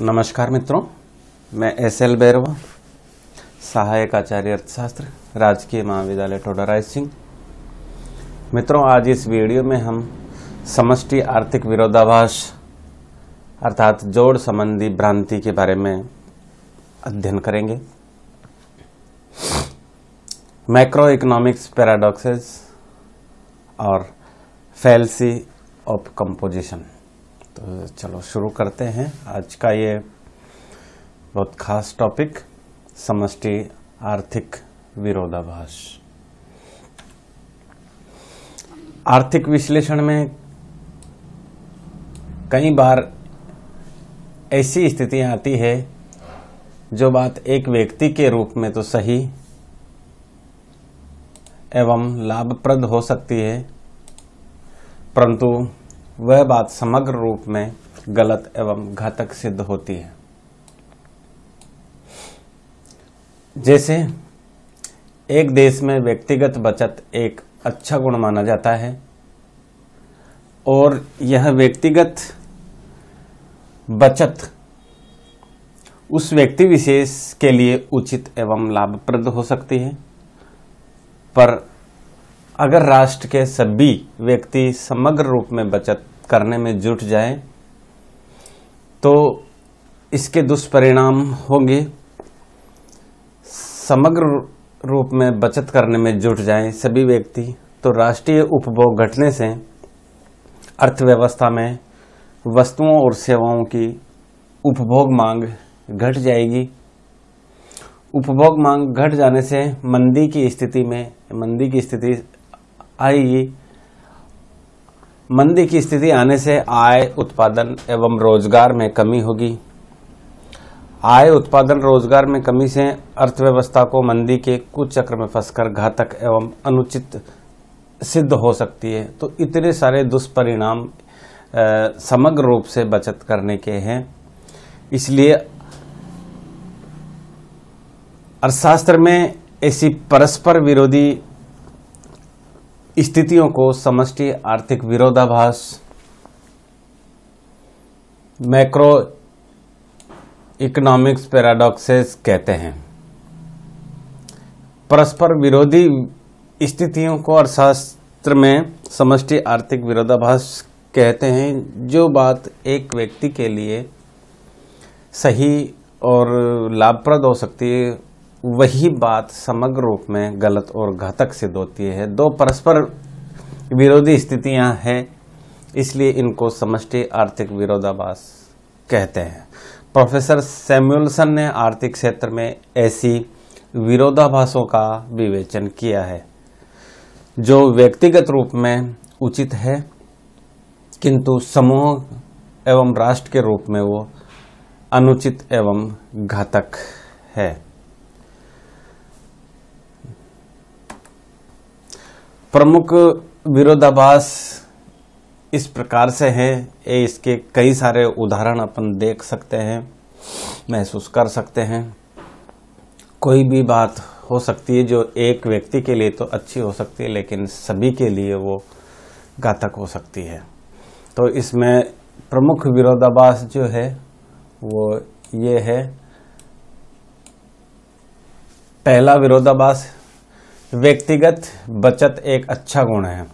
नमस्कार मित्रों मैं एस एल बैरवा सहायक आचार्य अर्थशास्त्र राजकीय महाविद्यालय राय सिंह मित्रों आज इस वीडियो में हम समष्टि आर्थिक विरोधाभास अर्थात जोड़ संबंधी भ्रांति के बारे में अध्ययन करेंगे मैक्रो इकोनॉमिक्स पैराडॉक्सेस और फैलसी ऑफ कंपोजिशन तो चलो शुरू करते हैं आज का ये बहुत खास टॉपिक समष्टि आर्थिक विरोधाभास आर्थिक विश्लेषण में कई बार ऐसी स्थितियां आती है जो बात एक व्यक्ति के रूप में तो सही एवं लाभप्रद हो सकती है परंतु वह बात समग्र रूप में गलत एवं घातक सिद्ध होती है जैसे एक देश में व्यक्तिगत बचत एक अच्छा गुण माना जाता है और यह व्यक्तिगत बचत उस व्यक्ति विशेष के लिए उचित एवं लाभप्रद हो सकती है पर अगर राष्ट्र के सभी व्यक्ति समग्र रूप में बचत करने में जुट जाए तो इसके दुष्परिणाम होंगे समग्र रूप में बचत करने में जुट जाएं सभी व्यक्ति तो राष्ट्रीय उपभोग घटने से अर्थव्यवस्था में वस्तुओं और सेवाओं की उपभोग मांग घट जाएगी उपभोग मांग घट जाने से मंदी की स्थिति में मंदी की स्थिति आएगी मंदी की स्थिति आने से आय उत्पादन एवं रोजगार में कमी होगी आय उत्पादन रोजगार में कमी से अर्थव्यवस्था को मंदी के कुचक्र में फंसकर घातक एवं अनुचित सिद्ध हो सकती है तो इतने सारे दुष्परिणाम समग्र रूप से बचत करने के हैं इसलिए अर्थशास्त्र में ऐसी परस्पर विरोधी स्थितियों को समष्टि आर्थिक विरोधाभास मैक्रो इकोनॉमिक्स पैराडॉक्सेस कहते हैं परस्पर विरोधी स्थितियों को अर्थशास्त्र में समष्टि आर्थिक विरोधाभास कहते हैं जो बात एक व्यक्ति के लिए सही और लाभप्रद हो सकती है वही बात समग्र रूप में गलत और घातक सिद्ध होती है दो परस्पर विरोधी स्थितियां हैं इसलिए इनको समष्टि आर्थिक विरोधाभास कहते हैं प्रोफेसर सैम्यूलसन ने आर्थिक क्षेत्र में ऐसी विरोधाभासों का विवेचन किया है जो व्यक्तिगत रूप में उचित है किंतु समूह एवं राष्ट्र के रूप में वो अनुचित एवं घातक है प्रमुख विरोधाभास इस प्रकार से हैं ये इसके कई सारे उदाहरण अपन देख सकते हैं महसूस कर सकते हैं कोई भी बात हो सकती है जो एक व्यक्ति के लिए तो अच्छी हो सकती है लेकिन सभी के लिए वो घातक हो सकती है तो इसमें प्रमुख विरोधाभास जो है वो ये है पहला विरोधाभास व्यक्तिगत बचत एक अच्छा गुण है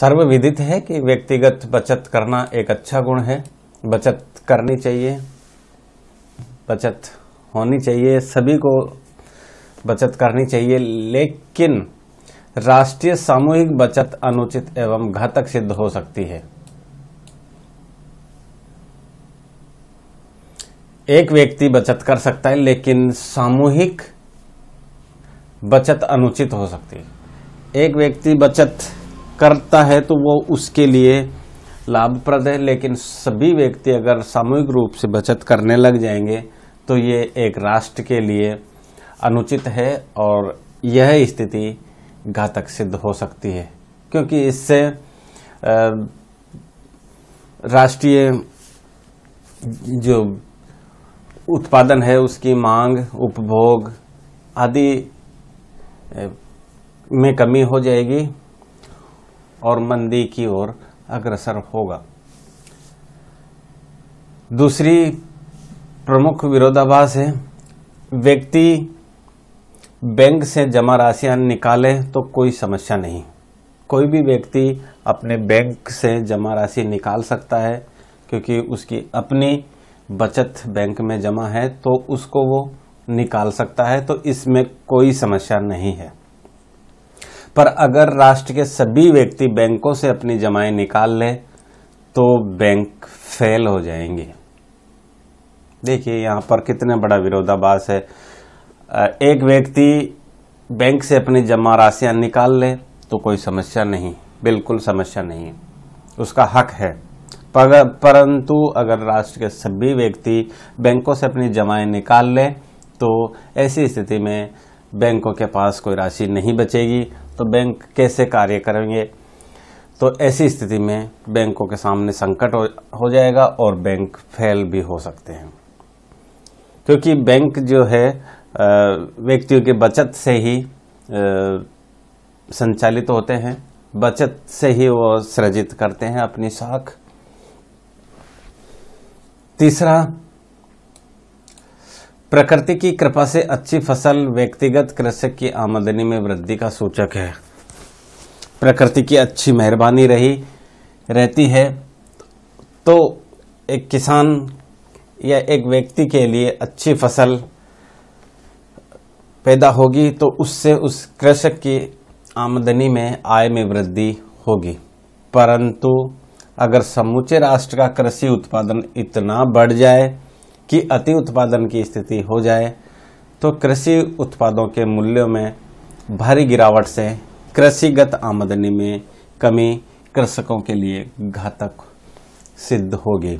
सर्वविदित है कि व्यक्तिगत बचत करना एक अच्छा गुण है बचत करनी चाहिए बचत होनी चाहिए सभी को बचत करनी चाहिए लेकिन राष्ट्रीय सामूहिक बचत अनुचित एवं घातक सिद्ध हो सकती है एक व्यक्ति बचत कर सकता है लेकिन सामूहिक बचत अनुचित हो सकती है एक व्यक्ति बचत करता है तो वो उसके लिए लाभप्रद है लेकिन सभी व्यक्ति अगर सामूहिक रूप से बचत करने लग जाएंगे तो ये एक राष्ट्र के लिए अनुचित है और यह स्थिति घातक सिद्ध हो सकती है क्योंकि इससे राष्ट्रीय जो उत्पादन है उसकी मांग उपभोग आदि में कमी हो जाएगी और मंदी की ओर अग्रसर होगा दूसरी प्रमुख विरोधाभास है व्यक्ति बैंक से जमा राशियां निकाले तो कोई समस्या नहीं कोई भी व्यक्ति अपने बैंक से जमा राशि निकाल सकता है क्योंकि उसकी अपनी बचत बैंक में जमा है तो उसको वो निकाल सकता है तो इसमें कोई समस्या नहीं है पर अगर राष्ट्र के सभी व्यक्ति बैंकों से अपनी जमाएं निकाल लें तो बैंक फेल हो जाएंगे देखिए यहां पर कितने बड़ा विरोधाभास है एक व्यक्ति बैंक से अपनी जमा राशियां निकाल ले तो कोई समस्या नहीं बिल्कुल समस्या नहीं उसका हक है परंतु अगर राष्ट्र के सभी व्यक्ति बैंकों से अपनी जमाएं निकाल लें तो ऐसी स्थिति में बैंकों के पास कोई राशि नहीं बचेगी तो बैंक कैसे कार्य करेंगे तो ऐसी स्थिति में बैंकों के सामने संकट हो, हो जाएगा और बैंक फेल भी हो सकते हैं क्योंकि बैंक जो है व्यक्तियों की बचत से ही संचालित होते हैं बचत से ही वो सृजित करते हैं अपनी साख तीसरा प्रकृति की कृपा से अच्छी फसल व्यक्तिगत कृषक की आमदनी में वृद्धि का सूचक है प्रकृति की अच्छी मेहरबानी रही रहती है तो एक किसान या एक व्यक्ति के लिए अच्छी फसल पैदा होगी तो उससे उस कृषक की आमदनी में आय में वृद्धि होगी परंतु अगर समूचे राष्ट्र का कृषि उत्पादन इतना बढ़ जाए कि अति उत्पादन की स्थिति हो जाए तो कृषि उत्पादों के मूल्यों में भारी गिरावट से कृषिगत आमदनी में कमी कृषकों के लिए घातक सिद्ध होगी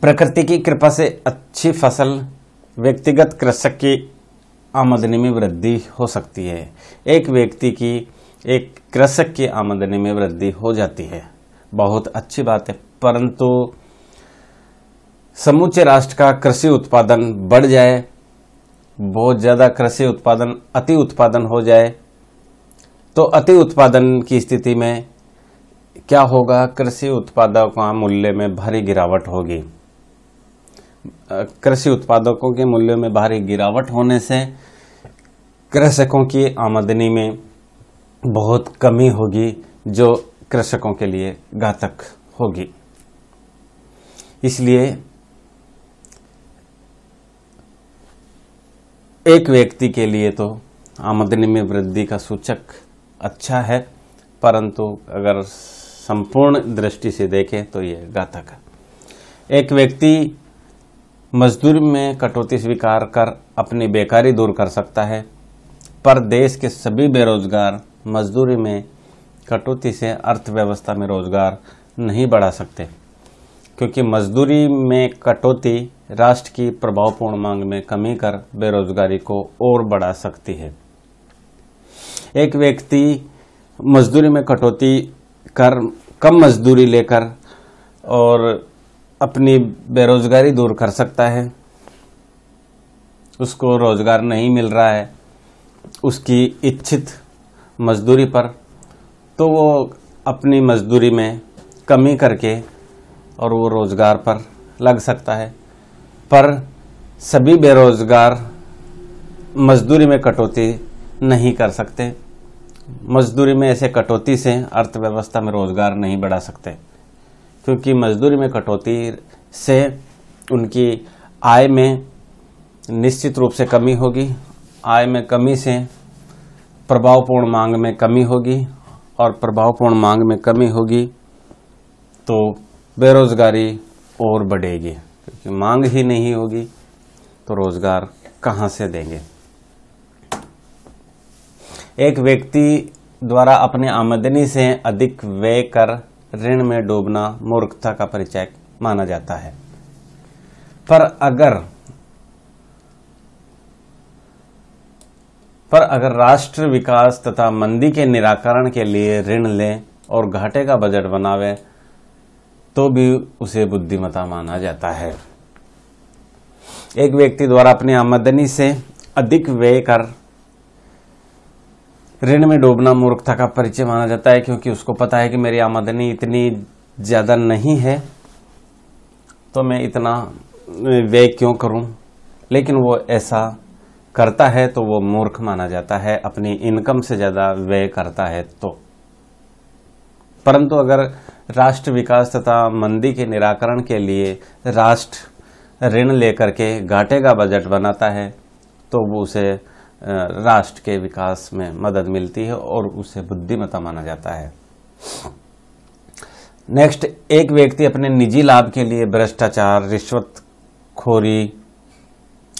प्रकृति की कृपा से अच्छी फसल व्यक्तिगत कृषक की आमदनी में वृद्धि हो सकती है एक व्यक्ति की एक कृषक की आमदनी में वृद्धि हो जाती है बहुत अच्छी बात है परंतु समूचे राष्ट्र का कृषि उत्पादन बढ़ जाए बहुत ज़्यादा कृषि उत्पादन अति उत्पादन हो जाए तो अति उत्पादन की स्थिति में क्या होगा कृषि उत्पादों का मूल्य में भारी गिरावट होगी कृषि उत्पादकों के मूल्यों में भारी गिरावट होने से कृषकों की आमदनी में बहुत कमी होगी जो कृषकों के लिए घातक होगी इसलिए एक व्यक्ति के लिए तो आमदनी में वृद्धि का सूचक अच्छा है परंतु अगर संपूर्ण दृष्टि से देखें तो यह घातक है एक व्यक्ति मजदूरी में कटौती स्वीकार कर अपनी बेकारी दूर कर सकता है पर देश के सभी बेरोजगार मजदूरी में कटौती से अर्थव्यवस्था में रोजगार नहीं बढ़ा सकते क्योंकि मजदूरी में कटौती राष्ट्र की प्रभावपूर्ण मांग में कमी कर बेरोजगारी को और बढ़ा सकती है एक व्यक्ति मजदूरी में कटौती कर कम मजदूरी लेकर और अपनी बेरोजगारी दूर कर सकता है उसको रोजगार नहीं मिल रहा है उसकी इच्छित मज़दूरी पर तो वो अपनी मज़दूरी में कमी करके और वो रोज़गार पर लग सकता है पर सभी बेरोज़गार मजदूरी में कटौती नहीं कर सकते मजदूरी में ऐसे कटौती से अर्थव्यवस्था में रोज़गार नहीं बढ़ा सकते क्योंकि मजदूरी में कटौती से उनकी आय में निश्चित रूप से कमी होगी आय में कमी से प्रभावपूर्ण मांग में कमी होगी और प्रभावपूर्ण मांग में कमी होगी तो बेरोज़गारी और बढ़ेगी क्योंकि मांग ही नहीं होगी तो रोज़गार कहाँ से देंगे एक व्यक्ति द्वारा अपने आमदनी से अधिक व्यय कर ऋण में डूबना मूर्खता का परिचय माना जाता है पर अगर पर अगर राष्ट्र विकास तथा मंदी के निराकरण के लिए ऋण लें और घाटे का बजट बनावे तो भी उसे बुद्धिमता माना जाता है एक व्यक्ति द्वारा अपनी आमदनी से अधिक व्यय कर ऋण में डूबना मूर्खता का परिचय माना जाता है क्योंकि उसको पता है कि मेरी आमदनी इतनी ज़्यादा नहीं है तो मैं इतना व्यय क्यों करूं लेकिन वो ऐसा करता है तो वो मूर्ख माना जाता है अपनी इनकम से ज़्यादा व्यय करता है तो परंतु अगर राष्ट्र विकास तथा मंदी के निराकरण के लिए राष्ट्र ऋण लेकर के घाटे का बजट बनाता है तो वो उसे राष्ट्र के विकास में मदद मिलती है और उसे बुद्धिमता माना जाता है नेक्स्ट एक व्यक्ति अपने निजी लाभ के लिए भ्रष्टाचार रिश्वतखोरी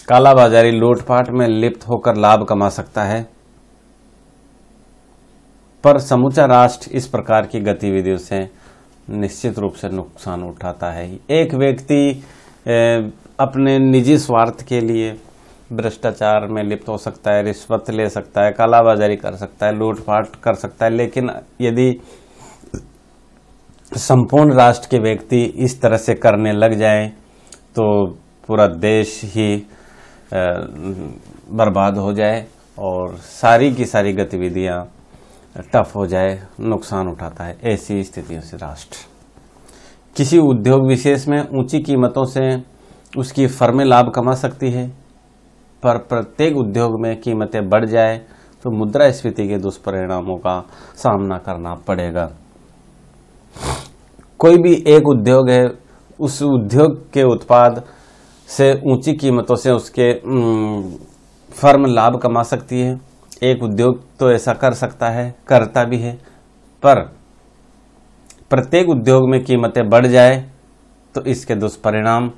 कालाबाजारी लूटपाट में लिप्त होकर लाभ कमा सकता है पर समूचा राष्ट्र इस प्रकार की गतिविधियों से निश्चित रूप से नुकसान उठाता है एक व्यक्ति अपने निजी स्वार्थ के लिए भ्रष्टाचार में लिप्त हो सकता है रिश्वत ले सकता है कालाबाजारी कर सकता है लूटपाट कर सकता है लेकिन यदि संपूर्ण राष्ट्र के व्यक्ति इस तरह से करने लग जाए तो पूरा देश ही बर्बाद हो जाए और सारी की सारी गतिविधियां टफ हो जाए नुकसान उठाता है ऐसी स्थितियों से राष्ट्र किसी उद्योग विशेष में ऊंची कीमतों से उसकी फर्में लाभ कमा सकती है पर प्रत्येक उद्योग में कीमतें बढ़ जाए तो मुद्रा स्फीति के दुष्परिणामों का सामना करना पड़ेगा कोई भी एक उद्योग है उस उद्योग के उत्पाद से ऊंची कीमतों से उसके फर्म लाभ कमा सकती है एक उद्योग तो ऐसा कर सकता है करता भी है पर प्रत्येक उद्योग में कीमतें बढ़ जाए तो इसके दुष्परिणाम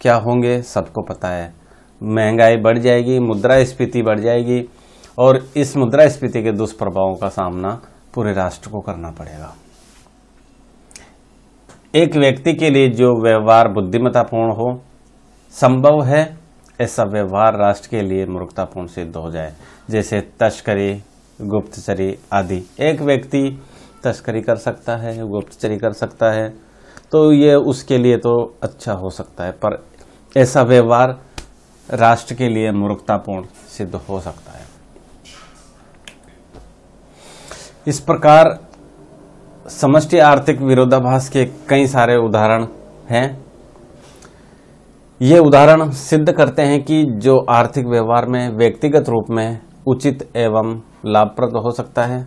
क्या होंगे सबको पता है महंगाई बढ़ जाएगी मुद्रास्फीति बढ़ जाएगी और इस मुद्रा स्फीति के दुष्प्रभावों का सामना पूरे राष्ट्र को करना पड़ेगा एक व्यक्ति के लिए जो व्यवहार बुद्धिमत्तापूर्ण हो संभव है ऐसा व्यवहार राष्ट्र के लिए मूर्खतापूर्ण सिद्ध हो जाए जैसे तस्करी गुप्तचरी आदि एक व्यक्ति तस्करी कर सकता है गुप्तचरी कर सकता है तो ये उसके लिए तो अच्छा हो सकता है पर ऐसा व्यवहार राष्ट्र के लिए मूर्खतापूर्ण सिद्ध हो सकता है इस प्रकार समष्टि आर्थिक विरोधाभास के कई सारे उदाहरण हैं ये उदाहरण सिद्ध करते हैं कि जो आर्थिक व्यवहार में व्यक्तिगत रूप में उचित एवं लाभप्रद हो सकता है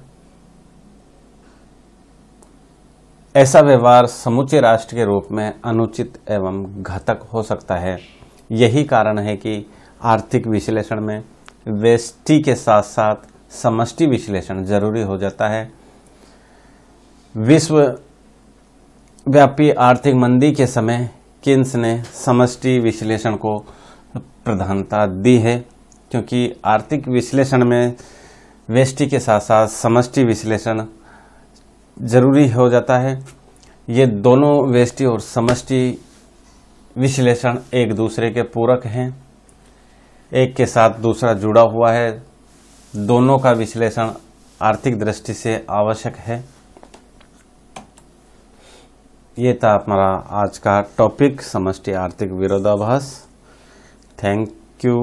ऐसा व्यवहार समूचे राष्ट्र के रूप में अनुचित एवं घातक हो सकता है यही कारण है कि आर्थिक विश्लेषण में वेष्टि के साथ साथ समष्टि विश्लेषण जरूरी हो जाता है विश्व व्यापी आर्थिक मंदी के समय किन्स ने समष्टि विश्लेषण को प्रधानता दी है क्योंकि आर्थिक विश्लेषण में वेष्टि के साथ साथ समष्टि विश्लेषण जरूरी हो जाता है ये दोनों वेष्टि और समष्टि विश्लेषण एक दूसरे के पूरक हैं एक के साथ दूसरा जुड़ा हुआ है दोनों का विश्लेषण आर्थिक दृष्टि से आवश्यक है ये था हमारा आज का टॉपिक समष्टि आर्थिक विरोधाभास थैंक यू